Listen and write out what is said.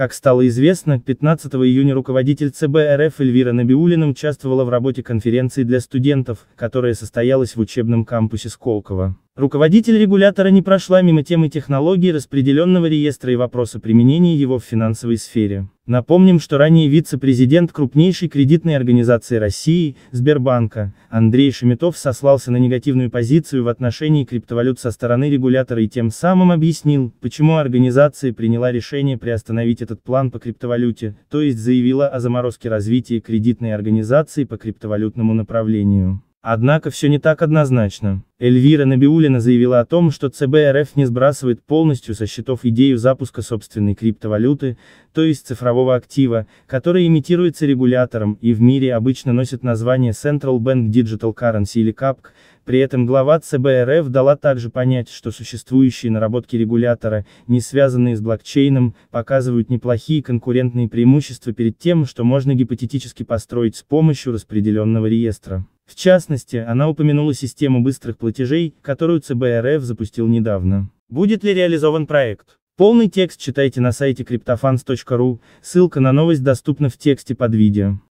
Как стало известно, 15 июня руководитель ЦБ РФ Эльвира Набиулина участвовала в работе конференции для студентов, которая состоялась в учебном кампусе Сколково. Руководитель регулятора не прошла мимо темы технологий распределенного реестра и вопроса применения его в финансовой сфере. Напомним, что ранее вице-президент крупнейшей кредитной организации России, Сбербанка, Андрей Шемитов сослался на негативную позицию в отношении криптовалют со стороны регулятора и тем самым объяснил, почему организация приняла решение приостановить этот план по криптовалюте, то есть заявила о заморозке развития кредитной организации по криптовалютному направлению. Однако все не так однозначно. Эльвира Набиулина заявила о том, что ЦБ РФ не сбрасывает полностью со счетов идею запуска собственной криптовалюты, то есть цифрового актива, который имитируется регулятором и в мире обычно носит название Central Bank Digital Currency или CAPC, при этом глава ЦБ РФ дала также понять, что существующие наработки регулятора, не связанные с блокчейном, показывают неплохие конкурентные преимущества перед тем, что можно гипотетически построить с помощью распределенного реестра. В частности, она упомянула систему быстрых платежей, которую ЦБ РФ запустил недавно. Будет ли реализован проект? Полный текст читайте на сайте криптофанс.ру, ссылка на новость доступна в тексте под видео.